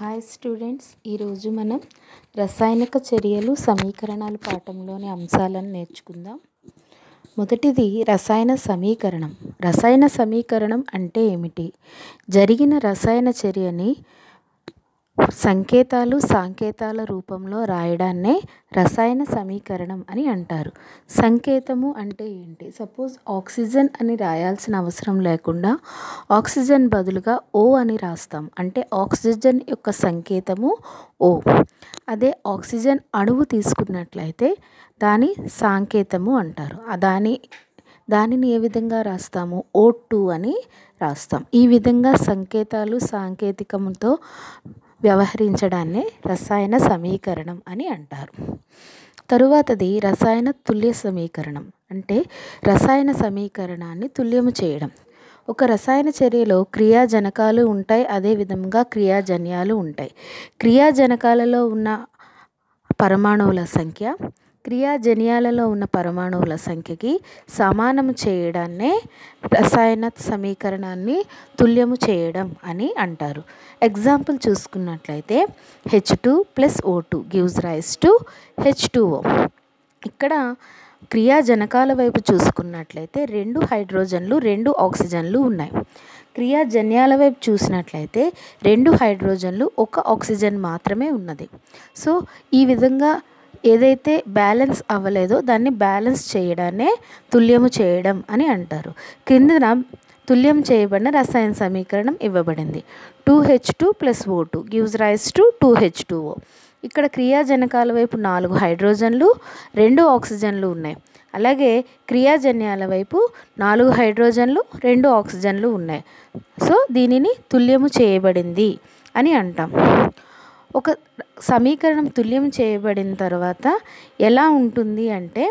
Hi students ఈరోజు మనం రసాయనిక చర్యలు సమీకరణాలు పాఠంలోని అంశాలను నేర్చుకుందాం మొదటిది రసాయన సమీకరణం రసాయన సమీకరణం అంటే ఏమిటి జరిగిన రసాయన చర్యని సంకేతాలు సాంకేతాల రూపంలో రాయడాన్నే రసాయన సమీకరణం అని అంటారు సంకేతము అంటే ఏంటి సపోజ్ ఆక్సిజన్ అని రాయాల్సిన అవసరం లేకుండా ఆక్సిజన్ బదులుగా ఓ అని రాస్తాం అంటే ఆక్సిజన్ యొక్క సంకేతము ఓ అదే ఆక్సిజన్ అణువు తీసుకున్నట్లయితే దాని సాంకేతము అంటారు దాని దానిని ఏ విధంగా రాస్తాము ఓ టూ అని రాస్తాం ఈ విధంగా సంకేతాలు సాంకేతికంతో వ్యవహరించడాన్ని రసాయన సమీకరణం అని అంటారు తరువాతది రసాయన తుల్య సమీకరణం అంటే రసాయన సమీకరణాన్ని తుల్యము చేయడం ఒక రసాయన చర్యలో క్రియాజనకాలు ఉంటాయి అదేవిధంగా క్రియాజన్యాలు ఉంటాయి క్రియాజనకాలలో ఉన్న పరమాణువుల సంఖ్య క్రియాజన్యాలలో ఉన్న పరమాణువుల సంఖ్యకి సమానము చేయడాన్నే రసాయన సమీకరణాన్ని తుల్యము చేయడం అని అంటారు ఎగ్జాంపుల్ చూసుకున్నట్లయితే H two plus O two gives rise to H two O ఇక్కడ క్రియాజనకాల వైపు చూసుకున్నట్లయితే రెండు హైడ్రోజన్లు రెండు ఆక్సిజన్లు ఉన్నాయి క్రియాజన్యాల వైపు చూసినట్లయితే రెండు హైడ్రోజన్లు ఒక ఆక్సిజన్ మాత్రమే ఉన్నది సో ఈ విధంగా ఏదైతే బ్యాలెన్స్ అవ్వలేదో దాన్ని బ్యాలెన్స్ చేయడానే తుల్యము చేయడం అని అంటారు కిందన తుల్యం చేయబడిన రసాయన సమీకరణం ఇవ్వబడింది two H two plus O two gives rise to two H two O ఇక్కడ క్రియాజనకాల వైపు నాలుగు హైడ్రోజన్లు రెండు ఆక్సిజన్లు ఉన్నాయి అలాగే క్రియాజన్యాల వైపు నాలుగు హైడ్రోజన్లు రెండు ఆక్సిజన్లు ఉన్నాయి సో దీనిని తుల్యము చేయబడింది అని అంటాం ఒక సమీకరణం తుల్యం చేయబడిన తర్వాత ఎలా ఉంటుంది అంటే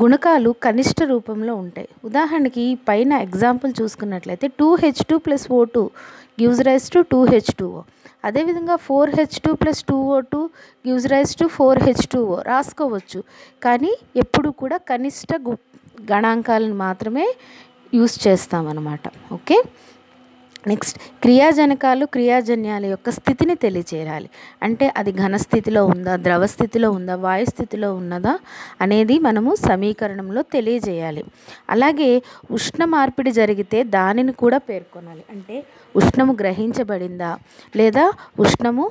గుణకాలు కనిష్ట రూపంలో ఉంటాయి ఉదాహరణకి పైన ఎగ్జాంపుల్ చూసుకున్నట్లయితే two H two plus O two gives rise to two H two O అదేవిధంగా four H two plus two O two gives rise to four H two O రాసుకోవచ్చు కానీ ఎప్పుడు కూడా కనిష్ట గణాంకాలను మాత్రమే యూస్ చేస్తామన్నమాట ఓకే నెక్స్ట్ క్రియాజనకాలు క్రియాజన్యాల యొక్క స్థితిని తెలియచేయాలి అంటే అది ఘనస్థితిలో ఉందా ద్రవ స్థితిలో ఉందా వాయు స్థితిలో ఉన్నదా అనేది మనము సమీకరణంలో తెలియజేయాలి అలాగే ఉష్ణ మార్పిడి జరిగితే దానిని కూడా పేర్కొనాలి అంటే ఉష్ణము గ్రహించబడిందా లేదా ఉష్ణము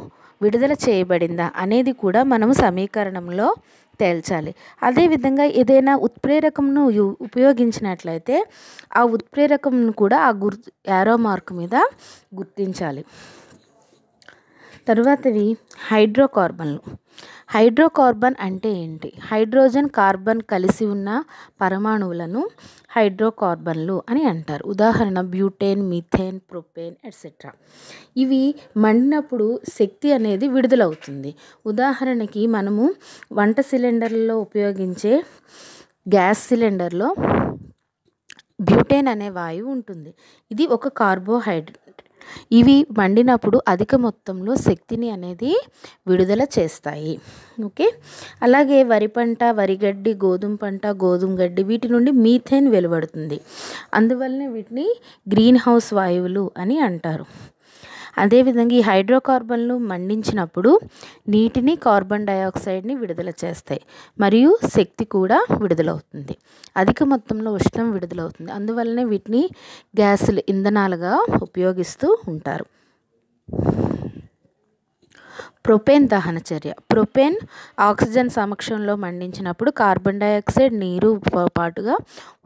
విడుదల చేయబడిందా అనేది కూడా మనము సమీకరణంలో తేల్చాలి అదేవిధంగా ఏదైనా ఉత్ప్రేరకంను ఉపయోగించినట్లయితే ఆ ఉత్ప్రేరకంను కూడా ఆ గుర్ యారో మార్క్ మీద గుర్తించాలి తర్వాతవి హైడ్రోకార్బన్లు హైడ్రోకార్బన్ అంటే ఏంటి హైడ్రోజన్ కార్బన్ కలిసి ఉన్న పరమాణువులను హైడ్రోకార్బన్లు అని అంటారు ఉదాహరణ బ్యూటేన్ మిథేన్ ప్రొపేన్ ఎట్సెట్రా ఇవి మండినప్పుడు శక్తి అనేది విడుదలవుతుంది ఉదాహరణకి మనము వంట సిలిండర్లో ఉపయోగించే గ్యాస్ సిలిండర్లో బ్యూటేన్ అనే వాయువు ఉంటుంది ఇది ఒక కార్బోహైడ్రేట్ ఇవి వండినప్పుడు అధిక మొత్తంలో శక్తిని అనేది విడుదల చేస్తాయి ఓకే అలాగే వరి పంట వరి గడ్డి గోధుమ పంట గోధుమ గడ్డి వీటి నుండి మీథేన్ వెలువడుతుంది అందువలన వీటిని గ్రీన్ హౌస్ వాయువులు అని అంటారు అదేవిధంగా ఈ హైడ్రోకార్బన్లు మండించినప్పుడు నీటిని కార్బన్ డయాక్సైడ్ని విడుదల చేస్తాయి మరియు శక్తి కూడా విడుదలవుతుంది అధిక మొత్తంలో ఉష్ణం విడుదలవుతుంది అందువల్లనే వీటిని గ్యాసులు ఇంధనాలుగా ఉపయోగిస్తూ ఉంటారు ప్రొపేన్ దహన చర్య ప్రొపేన్ ఆక్సిజన్ సమక్షంలో మండించినప్పుడు కార్బన్ డైఆక్సైడ్ నీరు పాటుగా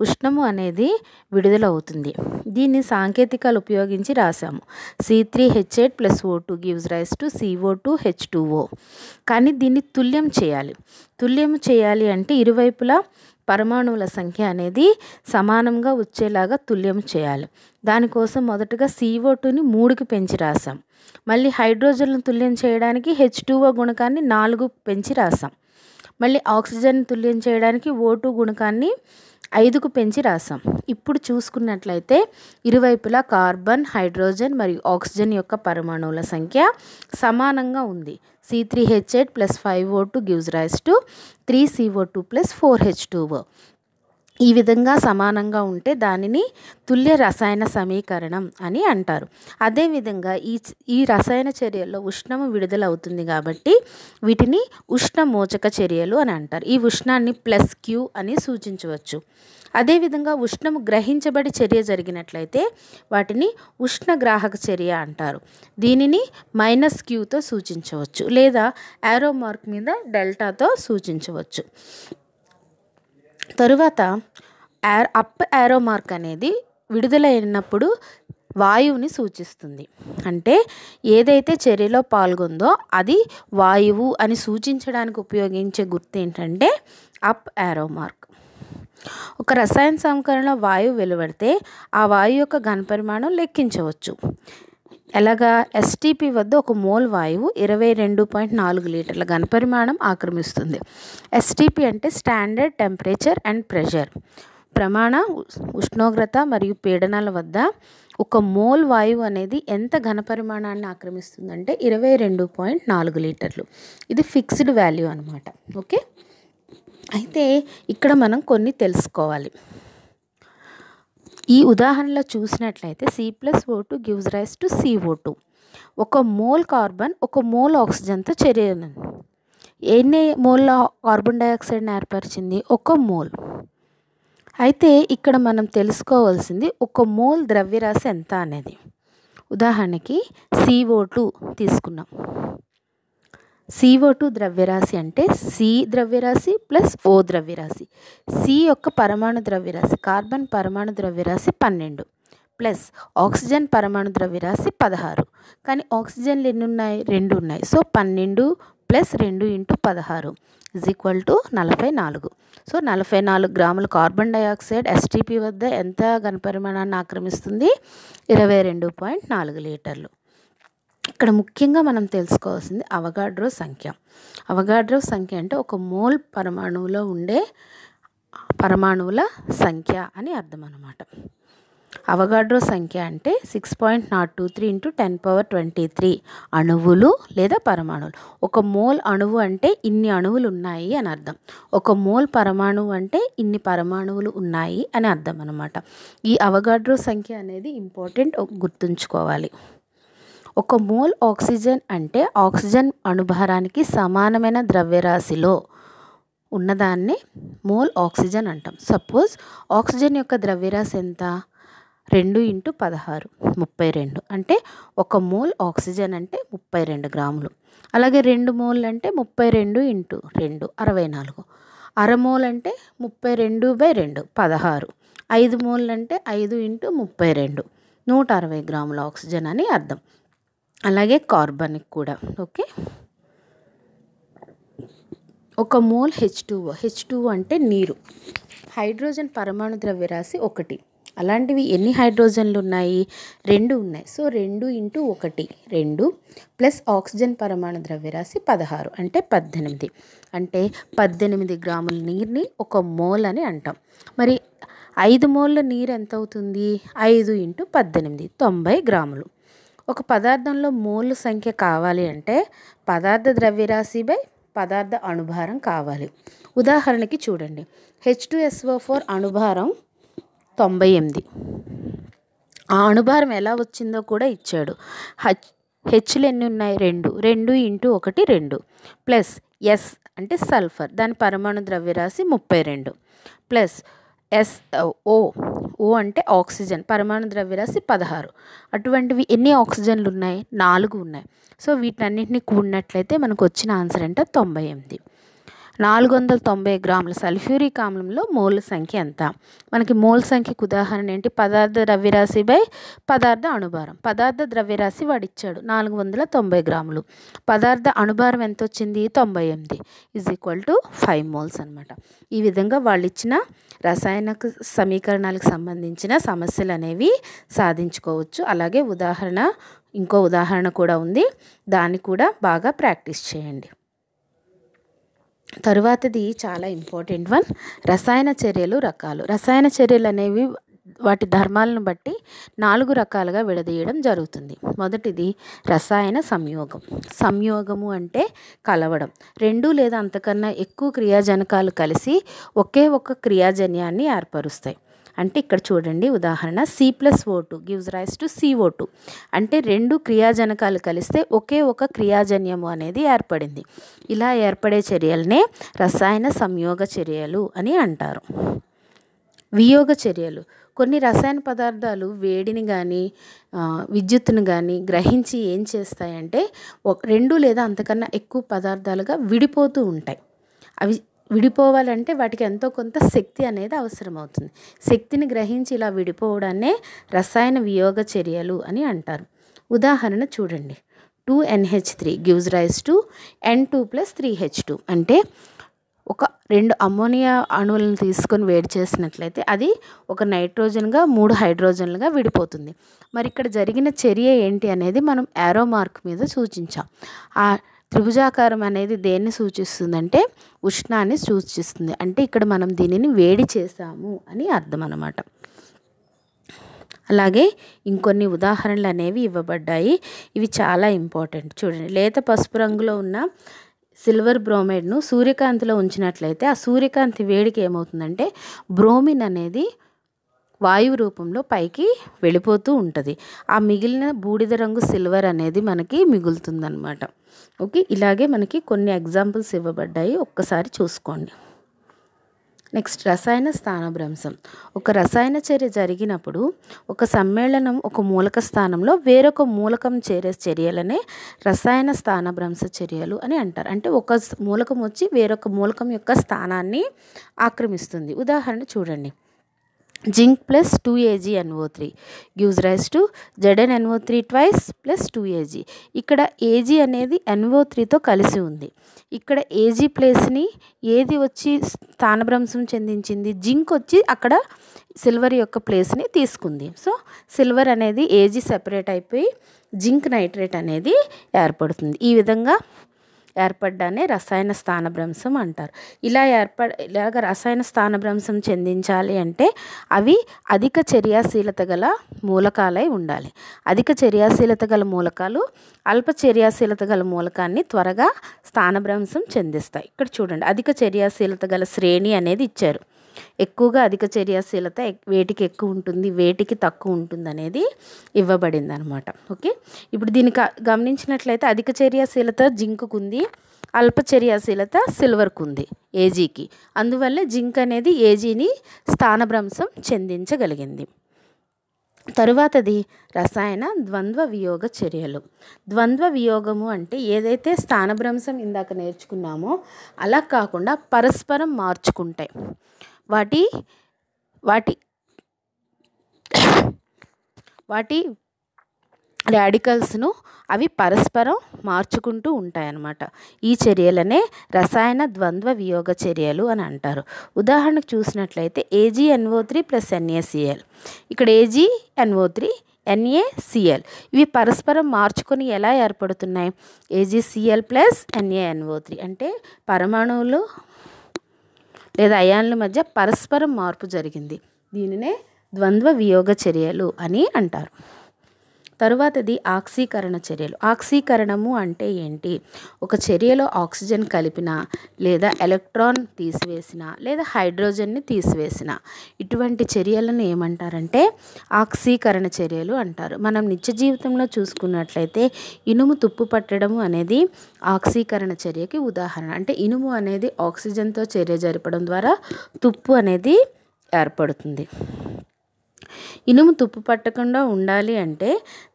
ఉష్ణము అనేది విడుదలవుతుంది దీన్ని సాంకేతికలు ఉపయోగించి రాశాము C three H eight plus O two gives rise to CO two H two O కానీ దీన్ని తుల్యం చేయాలి తుల్యం చేయాలి అంటే ఇరువైపులా పరమాణువుల సంఖ్య అనేది సమానంగా వచ్చేలాగా తుల్యం చేయాలి దానికోసం మొదటగా సీఓ టూని మూడుకి పెంచి రాసాం మళ్ళీ హైడ్రోజన్ను తుల్యం చేయడానికి హెచ్ గుణకాన్ని నాలుగు పెంచి రాసాం మళ్ళీ ఆక్సిజన్ తుల్యం చేయడానికి ఓటు గుణకాన్ని ఐదుకు పెంచి రాసాం ఇప్పుడు చూసుకున్నట్లయితే ఇరువైపులా కార్బన్ హైడ్రోజన్ మరియు ఆక్సిజన్ యొక్క పరమాణువుల సంఖ్య సమానంగా ఉంది C3H8 plus 5O2 gives rise to 3CO2 plus 4H2O. ఈ విధంగా సమానంగా ఉంటే దానిని తుల్య రసాయన సమీకరణం అని అంటారు అదేవిధంగా ఈ ఈ రసాయన చర్యల్లో ఉష్ణము విడుదల అవుతుంది కాబట్టి వీటిని ఉష్ణమోచక చర్యలు అని అంటారు ఈ ఉష్ణాన్ని ప్లస్ క్యూ అని సూచించవచ్చు అదేవిధంగా ఉష్ణము గ్రహించబడి చర్య జరిగినట్లయితే వాటిని ఉష్ణగ్రాహక చర్య అంటారు దీనిని మైనస్ క్యూతో సూచించవచ్చు లేదా యారో మార్క్ మీద డెల్టాతో సూచించవచ్చు తరువాత అప్ యారో మార్క్ అనేది విడుదలైనప్పుడు వాయువుని సూచిస్తుంది అంటే ఏదైతే చర్యలో పాల్గొందో అది వాయువు అని సూచించడానికి ఉపయోగించే గుర్తు ఏంటంటే అప్ యారో మార్క్ ఒక రసాయన సంకరణలో వాయువు వెలువడితే ఆ వాయువు యొక్క ఘనపరిమాణం లెక్కించవచ్చు ఎలాగా ఎస్టీపీ వద్ద ఒక మోల్ వాయువు ఇరవై రెండు పాయింట్ నాలుగు లీటర్ల ఘనపరిమాణం ఆక్రమిస్తుంది ఎస్టీపీ అంటే స్టాండర్డ్ టెంపరేచర్ అండ్ ప్రెషర్ ప్రమాణ ఉష్ణోగ్రత మరియు పీడనాల వద్ద ఒక మోల్ వాయువు అనేది ఎంత ఘనపరిమాణాన్ని ఆక్రమిస్తుందంటే ఇరవై రెండు పాయింట్ నాలుగు లీటర్లు ఇది ఫిక్స్డ్ వాల్యూ అనమాట ఓకే అయితే ఇక్కడ మనం కొన్ని తెలుసుకోవాలి ఈ ఉదాహరణలో చూసినట్లయితే C plus O two gives rise to CO two ఒక మోల్ కార్బన్ ఒక మోల్ ఆక్సిజన్తో చర్యను ఎన్ని మోల్ కార్బన్ డైఆక్సైడ్ని ఏర్పరిచింది ఒక మోల్ అయితే ఇక్కడ మనం తెలుసుకోవాల్సింది ఒక మోల్ ద్రవ్యరాశి ఎంత అనేది ఉదాహరణకి సిఓ టూ తీసుకున్నాం సిఓ టూ ద్రవ్యరాశి అంటే సి ద్రవ్యరాశి ప్లస్ ఓ ద్రవ్యరాశి సి యొక్క పరమాణు ద్రవ్యరాశి కార్బన్ పరమాణు ద్రవ్యరాశి పన్నెండు ప్లస్ ఆక్సిజన్ పరమాణు ద్రవ్యరాశి పదహారు కానీ ఆక్సిజన్లు ఎన్ని ఉన్నాయి రెండు ఉన్నాయి సో పన్నెండు ప్లస్ రెండు ఇంటూ పదహారు ఇజ్ ఈక్వల్ టు నలభై నాలుగు సో నలభై నాలుగు గ్రాముల కార్బన్ డైఆక్సైడ్ ఎస్టీపీ వద్ద ఎంత ఘనపరిమాణాన్ని ఆక్రమిస్తుంది ఇరవై రెండు పాయింట్ నాలుగు లీటర్లు ఇక్కడ ముఖ్యంగా మనం తెలుసుకోవాల్సింది అవగాడ్రో సంఖ్య అవగాడ్రో సంఖ్య అంటే ఒక మోల్ పరమాణువులో ఉండే పరమాణువుల సంఖ్య అని అర్థం అనమాట అవగాడ్రో సంఖ్య అంటే six point nought two three into ten power twenty three అణువులు లేదా పరమాణువులు ఒక మోల్ అణువు అంటే ఇన్ని అణువులు ఉన్నాయి అని అర్థం ఒక మోల్ పరమాణువు అంటే ఇన్ని పరమాణువులు ఉన్నాయి అని అర్థం అనమాట ఈ అవగాడ్రో సంఖ్య అనేది ఇంపార్టెంట్ గుర్తుంచుకోవాలి ఒక మోల్ ఆక్సిజన్ అంటే ఆక్సిజన్ అణుభారానికి సమానమైన ద్రవ్యరాశిలో ఉన్నదాన్ని మోల్ ఆక్సిజన్ అంటాం సపోజ్ ఆక్సిజన్ యొక్క ద్రవ్యరాశి ఎంత రెండు ఇంటూ పదహారు ముప్పై రెండు అంటే ఒక మోల్ ఆక్సిజన్ అంటే ముప్పై రెండు గ్రాములు అలాగే రెండు మోల్ అంటే ముప్పై రెండు ఇంటూ రెండు అరవై నాలుగు అరమోల్ అంటే ముప్పై రెండు బై రెండు పదహారు ఐదు మోల్ అంటే ఐదు ఇంటూ ముప్పై రెండు నూట అరవై గ్రాముల ఆక్సిజన్ అని అర్థం అలాగే కార్బనిక్ కూడా ఓకే ఒక mole H two O H two అంటే నీరు హైడ్రోజన్ పరమాణు ద్రవ్యరాశి ఒకటి అలాంటివి ఎన్ని హైడ్రోజన్లు ఉన్నాయి రెండు ఉన్నాయి సో రెండు ఇంటూ ఒకటి రెండు ప్లస్ ఆక్సిజన్ పరమాణు ద్రవ్యరాశి పదహారు అంటే పద్దెనిమిది అంటే పద్దెనిమిది గ్రాముల నీరుని ఒక మోల్ అని అంటాం మరి ఐదు మోళ్ళ నీరు ఎంత అవుతుంది ఐదు ఇంటూ పద్దెనిమిది తొంభై గ్రాములు ఒక పదార్థంలో మోల్ సంఖ్య కావాలి అంటే పదార్థ ద్రవ్యరాశి బై పదార్థ అణుభారం కావాలి ఉదాహరణకి చూడండి హెచ్ టు ఎస్ఓ ఫోర్ అణుభారం తొంభై ఎనిమిది ఆ అణుభారం ఎలా వచ్చిందో కూడా ఇచ్చాడు హెచ్ హెచ్లు ఎన్ని ఉన్నాయి రెండు రెండు ఇంటూ ఒకటి రెండు ప్లస్ ఎస్ అంటే సల్ఫర్ దాని పరమాణు ద్రవ్యరాశి ముప్పై రెండు ప్లస్ ఎస్ ఓ ఓ అంటే ఆక్సిజన్ పరమాణు ద్రవ్యరాశి పదహారు అటువంటివి ఎన్ని ఆక్సిజన్లు ఉన్నాయి నాలుగు ఉన్నాయి సో వీటన్నింటినీ కూడినట్లయితే మనకు వచ్చిన ఆన్సర్ అంటే తొంభై ఎనిమిది నాలుగు వందల తొంభై గ్రాముల సల్ఫ్యూరిక్ ఆమ్లంలో మోల్ సంఖ్య ఎంత మనకి మోల్ సంఖ్యకు ఉదాహరణ ఏంటి పదార్థ ద్రవ్యరాశి బై పదార్థ అణుభారం పదార్థ ద్రవ్యరాశి వాడిచ్చాడు నాలుగు వందల తొంభై గ్రాములు పదార్థ అణుభారం ఎంత వచ్చింది తొంభై ఎనిమిది is equal to five moles అనమాట ఈ విధంగా వాళ్ళు ఇచ్చిన రసాయనక సమీకరణాలకు సంబంధించిన సమస్యలు అనేవి సాధించుకోవచ్చు అలాగే ఉదాహరణ ఇంకో ఉదాహరణ కూడా ఉంది దాన్ని కూడా బాగా ప్రాక్టీస్ చేయండి తరువాతది చాలా ఇంపార్టెంట్ వన్ రసాయన చర్యలు రకాలు రసాయన చర్యలు అనేవి వాటి ధర్మాలను బట్టి నాలుగు రకాలుగా విడదీయడం జరుగుతుంది మొదటిది రసాయన సంయోగం సంయోగము అంటే కలవడం రెండు లేదా అంతకన్నా ఎక్కువ క్రియాజనకాలు కలిసి ఒకే ఒక క్రియాజన్యాన్ని ఏర్పరుస్తాయి అంటే ఇక్కడ చూడండి ఉదాహరణ C plus O two gives rise to C O two అంటే రెండు క్రియాజనకాలు కలిస్తే ఒకే ఒక క్రియాజన్యము అనేది ఏర్పడింది ఇలా ఏర్పడే చర్యలనే రసాయన సంయోగ చర్యలు అని అంటారు వియోగ చర్యలు కొన్ని రసాయన పదార్థాలు వేడిని కానీ విద్యుత్తును కానీ గ్రహించి ఏం చేస్తాయంటే రెండు లేదా అంతకన్నా ఎక్కువ పదార్థాలుగా విడిపోతూ ఉంటాయి అవి విడిపోవాలంటే వాటికి ఎంతో కొంత శక్తి అనేది అవసరమవుతుంది శక్తిని గ్రహించి ఇలా విడిపోవడాన్నే రసాయన వియోగ చర్యలు అని అంటారు ఉదాహరణ చూడండి two NH three gives rise to N two plus three H two అంటే ఒక రెండు అమ్మోనియా అణువులను తీసుకొని వేడి చేసినట్లయితే అది ఒక నైట్రోజన్గా మూడు హైడ్రోజన్లుగా విడిపోతుంది మరి ఇక్కడ జరిగిన చర్య ఏంటి అనేది మనం యారో మార్క్ మీద సూచించాం ఆ త్రిభుజాకారం అనేది దేన్ని సూచిస్తుందంటే ఉష్ణాన్ని సూచిస్తుంది అంటే ఇక్కడ మనం దీనిని వేడి చేసాము అని అర్థం అనమాట అలాగే ఇంకొన్ని ఉదాహరణలు అనేవి ఇవ్వబడ్డాయి ఇవి చాలా ఇంపార్టెంట్ చూడండి లేత పసుపు రంగులో ఉన్న సిల్వర్ బ్రోమైడ్ను సూర్యకాంతిలో ఉంచినట్లయితే ఆ సూర్యకాంతి వేడికి ఏమవుతుందంటే బ్రోమిన్ అనేది వాయువు రూపంలో పైకి వెళ్ళిపోతూ ఉంటుంది ఆ మిగిలిన బూడిద రంగు సిల్వర్ అనేది మనకి మిగులుతుందనమాట ఓకే ఇలాగే మనకి కొన్ని ఎగ్జాంపుల్స్ ఇవ్వబడ్డాయి ఒక్కసారి చూసుకోండి నెక్స్ట్ రసాయన స్థానభ్రంశం ఒక రసాయన చర్య జరిగినప్పుడు ఒక సమ్మేళనం ఒక మూలక స్థానంలో వేరొక మూలకం చేరే చర్యలనే రసాయన స్థానభ్రంశ చర్యలు అని అంటారు అంటే ఒక మూలకం వచ్చి వేరొక మూలకం యొక్క స్థానాన్ని ఆక్రమిస్తుంది ఉదాహరణ చూడండి zinc plus two AG NO three gives rise to ZN NO three twice plus two AG ఇక్కడ ఏజీ అనేది ఎన్ఓ త్రీతో కలిసి ఉంది ఇక్కడ ఏజీ ప్లేస్ని ఏది వచ్చి స్థానభ్రంశం చెందించింది జింక్ వచ్చి అక్కడ సిల్వర్ యొక్క ప్లేస్ని తీసుకుంది సో సిల్వర్ అనేది ఏజీ సెపరేట్ అయిపోయి జింక్ నైట్రేట్ అనేది ఏర్పడుతుంది ఈ విధంగా ఏర్పడ్డానే రసాయన స్థానభ్రంశం అంటారు ఇలా ఏర్పడ ఇలాగ రసాయన స్థానభ్రంశం చెందించాలి అంటే అవి అధిక చర్యాశీలత గల మూలకాలై ఉండాలి అధిక చర్యాశీలత గల మూలకాలు అల్ప చర్యాశీలత గల మూలకాన్ని త్వరగా స్థానభ్రంశం చెందిస్తాయి ఇక్కడ చూడండి అధిక చర్యాశీలత గల శ్రేణి అనేది ఇచ్చారు ఎక్కువగా అధిక చర్యాశీలత వేటికి ఎక్కువ ఉంటుంది వేటికి తక్కువ ఉంటుంది అనేది ఇవ్వబడింది అనమాట ఓకే ఇప్పుడు దీని గమనించినట్లయితే అధిక చర్యాశీలత జింకుకుంది చర్యాశీలత సిల్వర్కు ఉంది ఏజీకి అందువల్ల జింక్ అనేది ఏజీని స్థానభ్రంశం చెందించగలిగింది తరువాతది రసాయన ద్వంద్వ వియోగ చర్యలు ద్వంద్వ వియోగము అంటే ఏదైతే స్థానభ్రంశం ఇందాక నేర్చుకున్నామో అలా కాకుండా పరస్పరం మార్చుకుంటాయి వాటి వాటి వాటి రాడికల్స్ను అవి పరస్పరం మార్చుకుంటూ ఉంటాయన్నమాట ఈ చర్యలనే రసాయన ద్వంద్వ వియోగ చర్యలు అని అంటారు ఉదాహరణకు చూసినట్లయితే AG NO three plus NACL ఇక్కడ ఏజీ ఎన్ఓ త్రీ ఎన్ఏసిఎల్ ఇవి పరస్పరం మార్చుకొని ఎలా ఏర్పడుతున్నాయి ఏజీసిఎల్ ప్లస్ ఎన్ఏఎన్ఓ త్రీ అంటే పరమాణువులు లేదా అయాన్ల మధ్య పరస్పరం మార్పు జరిగింది దీనినే ద్వంద్వ వియోగ చర్యలు అని అంటారు తరువాతది ఆక్సీకరణ చర్యలు ఆక్సీకరణము అంటే ఏంటి ఒక చర్యలో ఆక్సిజన్ కలిపిన లేదా ఎలక్ట్రాన్ తీసివేసిన లేదా హైడ్రోజన్ని తీసివేసిన ఇటువంటి చర్యలను ఏమంటారంటే ఆక్సీకరణ చర్యలు అంటారు మనం నిత్య జీవితంలో చూసుకున్నట్లయితే ఇనుము తుప్పు పట్టడము అనేది ఆక్సీకరణ చర్యకి ఉదాహరణ అంటే ఇనుము అనేది ఆక్సిజన్తో చర్య జరపడం ద్వారా తుప్పు అనేది ఏర్పడుతుంది ఇనుము తుప్పు పట్టకుండా ఉండాలి అంటే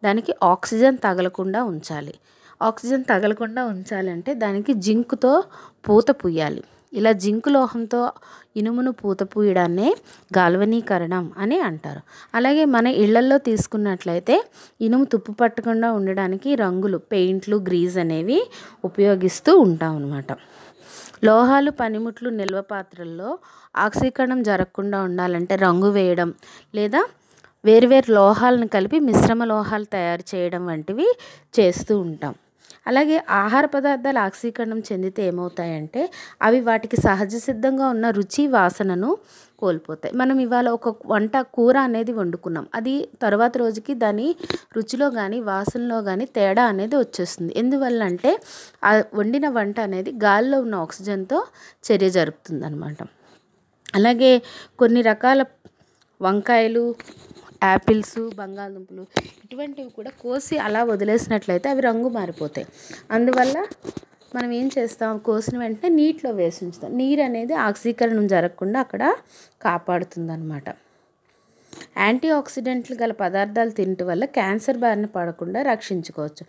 దానికి ఆక్సిజన్ తగలకుండా ఉంచాలి ఆక్సిజన్ తగలకుండా ఉంచాలంటే దానికి జింకుతో పూత పూయాలి ఇలా జింకు లోహంతో ఇనుమును పూత పూయడాన్నే గాల్వనీకరణం అని అంటారు అలాగే మన ఇళ్లల్లో తీసుకున్నట్లయితే ఇనుము తుప్పు పట్టకుండా ఉండడానికి రంగులు పెయింట్లు గ్రీజ్ అనేవి ఉపయోగిస్తూ ఉంటాం అన్నమాట లోహాలు పనిముట్లు నిల్వ పాత్రల్లో ఆక్సీకరణం జరగకుండా ఉండాలంటే రంగు వేయడం లేదా వేరువేరు లోహాలను కలిపి మిశ్రమ లోహాలు తయారు చేయడం వంటివి చేస్తూ ఉంటాం అలాగే ఆహార పదార్థాలు ఆక్సీకరణం చెందితే ఏమవుతాయంటే అవి వాటికి సహజ సిద్ధంగా ఉన్న రుచి వాసనను కోల్పోతాయి మనం ఇవాళ ఒక వంట కూర అనేది వండుకున్నాం అది తర్వాత రోజుకి దాని రుచిలో కానీ వాసనలో కానీ తేడా అనేది వచ్చేస్తుంది ఎందువల్ల అంటే ఆ వండిన వంట అనేది గాలిలో ఉన్న ఆక్సిజన్తో చర్య జరుపుతుంది అలాగే కొన్ని రకాల వంకాయలు యాపిల్స్ బంగాళదుంపలు ఇటువంటివి కూడా కోసి అలా వదిలేసినట్లయితే అవి రంగు మారిపోతాయి అందువల్ల మనం ఏం చేస్తాం కోసిన వెంటనే నీటిలో వేసి ఉంచుతాం నీరు అనేది ఆక్సీకరణం జరగకుండా అక్కడ అన్నమాట యాంటీ ఆక్సిడెంట్లు గల పదార్థాలు తినటం వల్ల క్యాన్సర్ బారిన పడకుండా రక్షించుకోవచ్చు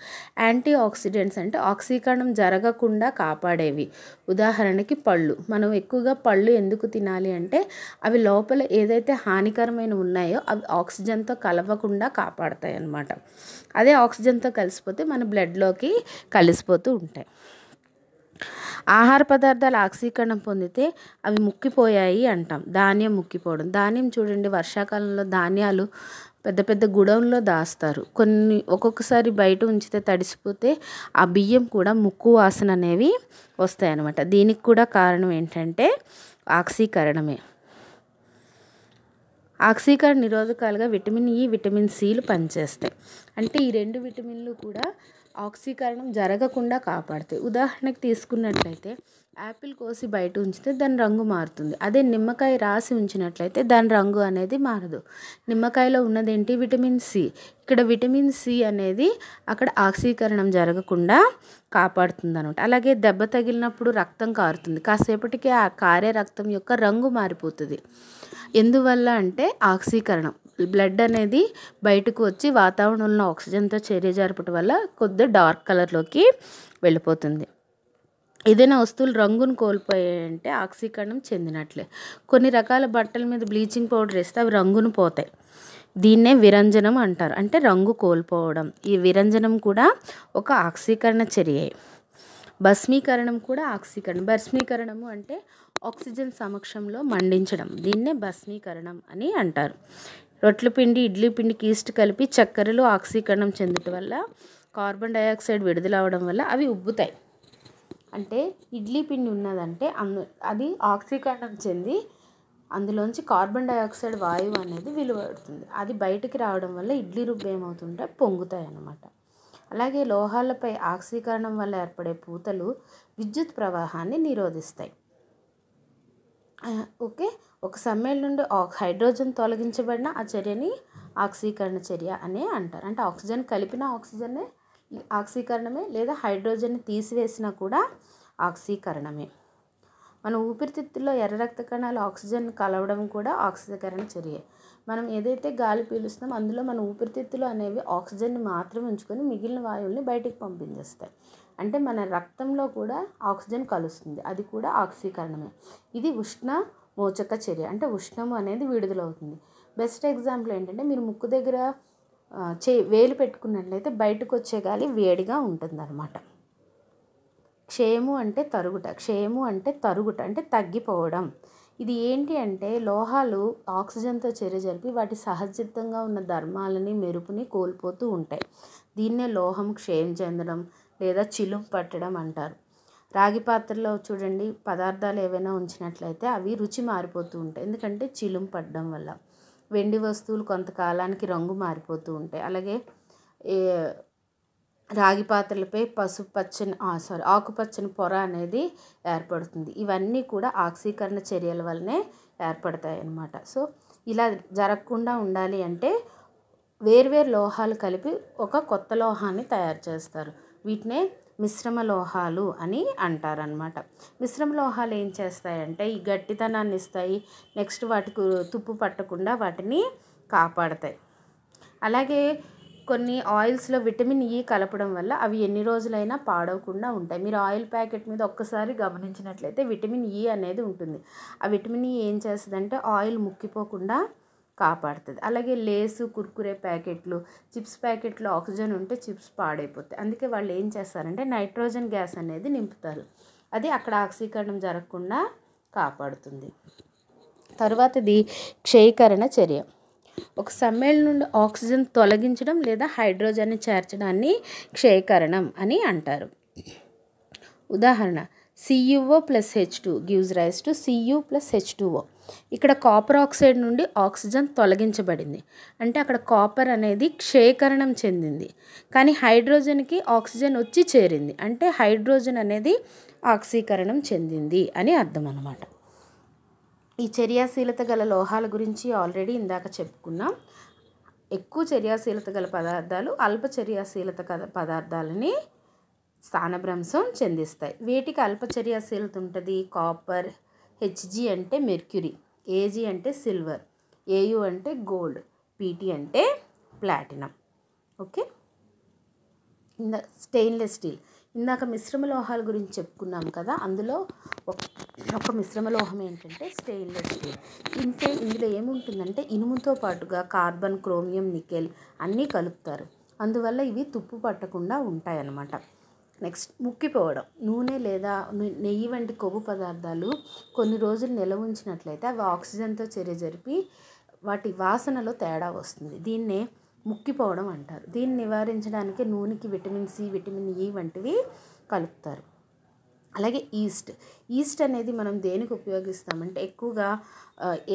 యాంటీ ఆక్సిడెంట్స్ అంటే ఆక్సీకరణం జరగకుండా కాపాడేవి ఉదాహరణకి పళ్ళు మనం ఎక్కువగా పళ్ళు ఎందుకు తినాలి అంటే అవి లోపల ఏదైతే హానికరమైన ఉన్నాయో అవి ఆక్సిజన్తో కలవకుండా కాపాడతాయి అన్నమాట అదే ఆక్సిజన్తో కలిసిపోతే మన బ్లడ్లోకి కలిసిపోతూ ఉంటాయి ఆహార పదార్థాలు ఆక్సీకరణం పొందితే అవి ముక్కిపోయాయి అంటాం ధాన్యం ముక్కిపోవడం ధాన్యం చూడండి వర్షాకాలంలో ధాన్యాలు పెద్ద పెద్ద గుడౌన్లో దాస్తారు కొన్ని ఒక్కొక్కసారి బయట ఉంచితే తడిసిపోతే ఆ బియ్యం కూడా ముక్కు వాసన అనేవి వస్తాయన్నమాట దీనికి కూడా కారణం ఏంటంటే ఆక్సీకరణమే ఆక్సీకరణ నిరోధకాలుగా విటమిన్ ఈ విటమిన్ సిలు పనిచేస్తాయి అంటే ఈ రెండు విటమిన్లు కూడా ఆక్సీకరణం జరగకుండా కాపాడుతాయి ఉదాహరణకు తీసుకున్నట్లయితే యాపిల్ కోసి బయట ఉంచితే దాని రంగు మారుతుంది అదే నిమ్మకాయ రాసి ఉంచినట్లయితే దాని రంగు అనేది మారదు నిమ్మకాయలో ఉన్నదేంటి విటమిన్ సి ఇక్కడ విటమిన్ సి అనేది అక్కడ ఆక్సీకరణం జరగకుండా కాపాడుతుంది అనమాట అలాగే దెబ్బ తగిలినప్పుడు రక్తం కారుతుంది కాసేపటికి ఆ కారే రక్తం యొక్క రంగు మారిపోతుంది ఎందువల్ల అంటే ఆక్సీకరణం బ్లడ్ అనేది బయటకు వచ్చి వాతావరణంలో ఆక్సిజన్తో చర్య జరపటం వల్ల కొద్దిగా డార్క్ కలర్లోకి వెళ్ళిపోతుంది ఏదైనా వస్తువులు రంగును కోల్పోయాయంటే ఆక్సీకరణం చెందినట్లే కొన్ని రకాల బట్టల మీద బ్లీచింగ్ పౌడర్ వేస్తే అవి రంగును పోతాయి దీన్నే విరంజనం అంటారు అంటే రంగు కోల్పోవడం ఈ విరంజనం కూడా ఒక ఆక్సీకరణ చర్యే భస్మీకరణం కూడా ఆక్సీకరణం భస్మీకరణము అంటే ఆక్సిజన్ సమక్షంలో మండించడం దీన్నే భస్మీకరణం అని అంటారు రొట్ల పిండి ఇడ్లీ పిండికి ఈస్ట్ కలిపి చక్కెరలు ఆక్సీకరణం చెందటం వల్ల కార్బన్ డైఆక్సైడ్ విడుదల వల్ల అవి ఉబ్బుతాయి అంటే ఇడ్లీ పిండి ఉన్నదంటే అందు అది ఆక్సీకరణం చెంది అందులోంచి కార్బన్ డైఆక్సైడ్ వాయువు అనేది విలువడుతుంది అది బయటికి రావడం వల్ల ఇడ్లీ రుబ్బు ఏమవుతుంటే పొంగుతాయి అన్నమాట అలాగే లోహాలపై ఆక్సీకరణం వల్ల ఏర్పడే పూతలు విద్యుత్ ప్రవాహాన్ని నిరోధిస్తాయి ఓకే ఒక సమ్మేళ నుండి హైడ్రోజన్ తొలగించబడిన ఆ చర్యని ఆక్సీకరణ చర్య అనే అంటారు అంటే ఆక్సిజన్ కలిపిన ఆక్సిజన్నే ఆక్సీకరణమే లేదా హైడ్రోజన్ తీసివేసినా కూడా ఆక్సీకరణమే మన ఊపిరితిత్తుల్లో ఎర్ర రక్త కణాలు ఆక్సిజన్ కలవడం కూడా ఆక్సీకరణ చర్య మనం ఏదైతే గాలి పీలుస్తామో అందులో మన ఊపిరితిత్తులు అనేవి ఆక్సిజన్ని మాత్రమే ఉంచుకొని మిగిలిన వాయువుల్ని బయటికి పంపించేస్తాయి అంటే మన రక్తంలో కూడా ఆక్సిజన్ కలుస్తుంది అది కూడా ఆక్సీకరణమే ఇది ఉష్ణ మోచక చర్య అంటే ఉష్ణము అనేది విడుదలవుతుంది బెస్ట్ ఎగ్జాంపుల్ ఏంటంటే మీరు ముక్కు దగ్గర చే వేలు పెట్టుకున్నట్లయితే బయటకు వచ్చే గాలి వేడిగా ఉంటుంది అనమాట క్షయము అంటే తరుగుట క్షయము అంటే తరుగుట అంటే తగ్గిపోవడం ఇది ఏంటి అంటే లోహాలు ఆక్సిజన్తో చర్య జరిపి వాటి సహజసిద్ధంగా ఉన్న ధర్మాలని మెరుపుని కోల్పోతూ ఉంటాయి దీన్నే లోహం క్షయం చెందడం లేదా చిలుం పట్టడం అంటారు రాగి పాత్రలో చూడండి పదార్థాలు ఏవైనా ఉంచినట్లయితే అవి రుచి మారిపోతూ ఉంటాయి ఎందుకంటే చిలుం పడడం వల్ల వెండి వస్తువులు కొంతకాలానికి రంగు మారిపోతూ ఉంటాయి అలాగే రాగి పాత్రలపై పచ్చని సారీ ఆకుపచ్చని పొర అనేది ఏర్పడుతుంది ఇవన్నీ కూడా ఆక్సీకరణ చర్యల వల్లనే ఏర్పడతాయి అన్నమాట సో ఇలా జరగకుండా ఉండాలి అంటే వేర్వేరు లోహాలు కలిపి ఒక కొత్త లోహాన్ని తయారు చేస్తారు వీటినే మిశ్రమ లోహాలు అని అంటారనమాట మిశ్రమ లోహాలు ఏం చేస్తాయంటే ఈ గట్టితనాన్ని ఇస్తాయి నెక్స్ట్ వాటికి తుప్పు పట్టకుండా వాటిని కాపాడతాయి అలాగే కొన్ని ఆయిల్స్లో విటమిన్ ఈ కలపడం వల్ల అవి ఎన్ని రోజులైనా పాడవకుండా ఉంటాయి మీరు ఆయిల్ ప్యాకెట్ మీద ఒక్కసారి గమనించినట్లయితే విటమిన్ ఈ అనేది ఉంటుంది ఆ విటమిన్ ఈ ఏం చేస్తుందంటే ఆయిల్ ముక్కిపోకుండా కాపాడుతుంది అలాగే లేసు కుర్కురే ప్యాకెట్లు చిప్స్ ప్యాకెట్లో ఆక్సిజన్ ఉంటే చిప్స్ పాడైపోతాయి అందుకే వాళ్ళు ఏం చేస్తారంటే నైట్రోజన్ గ్యాస్ అనేది నింపుతారు అది అక్కడ ఆక్సీకరణం జరగకుండా కాపాడుతుంది తర్వాతది క్షయీకరణ చర్య ఒక సమ్మేళనం నుండి ఆక్సిజన్ తొలగించడం లేదా హైడ్రోజన్ని చేర్చడాన్ని క్షయీకరణం అని అంటారు ఉదాహరణ CUO plus H two gives rise to CU plus H two O ఇక్కడ కాపర్ ఆక్సైడ్ నుండి ఆక్సిజన్ తొలగించబడింది అంటే అక్కడ కాపర్ అనేది క్షేకరణం చెందింది కానీ హైడ్రోజన్కి ఆక్సిజన్ వచ్చి చేరింది అంటే హైడ్రోజన్ అనేది ఆక్సీకరణం చెందింది అని అర్థం అనమాట ఈ చర్యాశీలత గల లోహాల గురించి ఆల్రెడీ ఇందాక చెప్పుకున్నాం ఎక్కువ చర్యాశీలత గల పదార్థాలు అల్ప చర్యాశీలత పదార్థాలని స్థానభ్రంశం చెందిస్తాయి వీటికి అల్పచర్యాశీలత ఉంటుంది కాపర్ హెచ్జి అంటే మెర్క్యూరీ ఏజీ అంటే సిల్వర్ ఏయు అంటే గోల్డ్ పీటీ అంటే ప్లాటినం ఓకే ఇందా స్టెయిన్లెస్ స్టీల్ ఇందాక మిశ్రమ లోహాల గురించి చెప్పుకున్నాం కదా అందులో ఒక మిశ్రమ లోహం ఏంటంటే స్టెయిన్లెస్ స్టీల్ ఇంతే ఇందులో ఏముంటుందంటే ఇనుముతో పాటుగా కార్బన్ క్రోమియం నికెల్ అన్నీ కలుపుతారు అందువల్ల ఇవి తుప్పు పట్టకుండా ఉంటాయన్నమాట నెక్స్ట్ ముక్కిపోవడం నూనె లేదా నెయ్యి వంటి కొవ్వు పదార్థాలు కొన్ని రోజులు నిల్వ ఉంచినట్లయితే అవి ఆక్సిజన్తో చర్య జరిపి వాటి వాసనలో తేడా వస్తుంది దీన్నే ముక్కిపోవడం అంటారు దీన్ని నివారించడానికి నూనెకి విటమిన్ సి విటమిన్ ఈ వంటివి కలుపుతారు అలాగే ఈస్ట్ ఈస్ట్ అనేది మనం దేనికి ఉపయోగిస్తామంటే ఎక్కువగా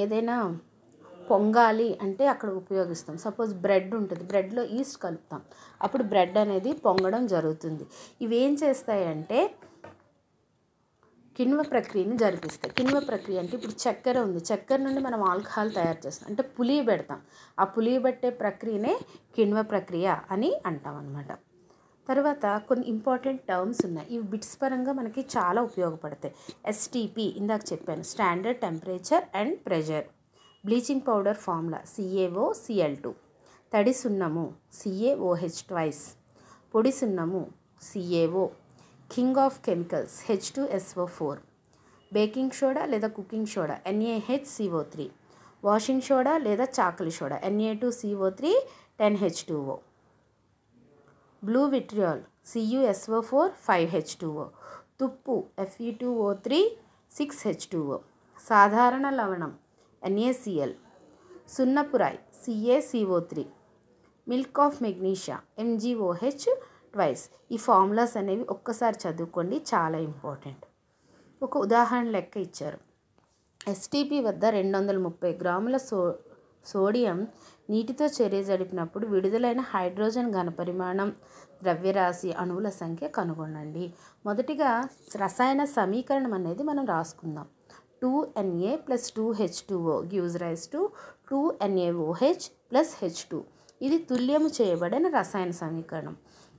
ఏదైనా పొంగాలి అంటే అక్కడ ఉపయోగిస్తాం సపోజ్ బ్రెడ్ ఉంటుంది బ్రెడ్లో ఈస్ట్ కలుపుతాం అప్పుడు బ్రెడ్ అనేది పొంగడం జరుగుతుంది ఇవి ఏం చేస్తాయంటే కిణ్వ ప్రక్రియని జరిపిస్తాయి కిణ్వ ప్రక్రియ అంటే ఇప్పుడు చక్కెర ఉంది చక్కెర నుండి మనం ఆల్కహాల్ తయారు చేస్తాం అంటే పులి పెడతాం ఆ పులి పెట్టే ప్రక్రియనే కిణ్వ ప్రక్రియ అని అంటాం అనమాట తర్వాత కొన్ని ఇంపార్టెంట్ టర్మ్స్ ఉన్నాయి ఇవి బిట్స్ పరంగా మనకి చాలా ఉపయోగపడతాయి ఎస్టీపీ ఇందాక చెప్పాను standard temperature and pressure bleaching powder formula CAO CL two తడి సున్నము సిఏఓహెచ్ ట్వైస్ పొడి సున్నము CAO king of chemicals H two SO four baking soda లేదా cooking soda NAH CO three washing soda లేదా చాకలి soda NA two CO three ten H two O blue vitriol CUSO four five H two O తుప్పు FE two O three six H two O సాధారణ లవణం NACL సున్నపురాయ్ CACO three milk of magnesia MGOH twice ఈ formulas అనేవి ఒక్కసారి చదువుకోండి చాలా important ఒక ఉదాహరణ లెక్క ఇచ్చారు ఎస్టీపీ వద్ద రెండు వందల ముప్పై గ్రాముల సో సోడియం నీటితో చర్య జడిపినప్పుడు విడుదలైన హైడ్రోజన్ ఘనపరిమాణం ద్రవ్యరాశి అణువుల సంఖ్య కనుగొనండి మొదటిగా రసాయన సమీకరణం అనేది మనం రాసుకుందాం two two NA plus H O gives rise to two NAOH plus H two ఇది తుల్యము చేయబడిన రసాయన సమీకరణం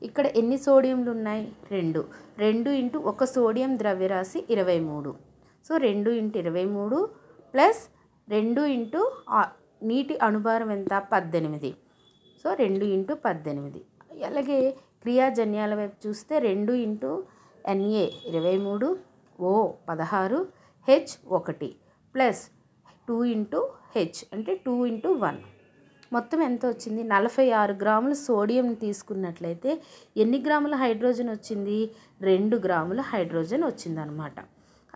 ఇక్కడ ఎన్ని సోడియంలు ఉన్నాయి రెండు రెండు ఇంటూ ఒక సోడియం ద్రవ్యరాశి ఇరవై మూడు సో రెండు ఇంటూ ఇరవై మూడు ప్లస్ రెండు ఇంటూ నీటి అనుభారం ఎంత పద్దెనిమిది సో రెండు ఇంటూ పద్దెనిమిది అలాగే క్రియాజన్యాల వైపు చూస్తే రెండు ఇంటూ ఎన్ఏ ఇరవై మూడు ఓ పదహారు హెచ్ ఒకటి ప్లస్ టూ ఇంటూ హెచ్ అంటే టూ ఇంటూ వన్ మొత్తం ఎంత వచ్చింది నలభై ఆరు గ్రాములు సోడియం తీసుకున్నట్లయితే ఎన్ని గ్రాముల హైడ్రోజన్ వచ్చింది రెండు గ్రాముల హైడ్రోజన్ వచ్చిందనమాట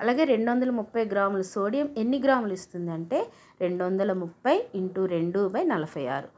అలాగే రెండు వందల ముప్పై గ్రాముల సోడియం ఎన్ని గ్రాములు ఇస్తుంది అంటే రెండు వందల ముప్పై ఇంటూ రెండు బై నలభై ఆరు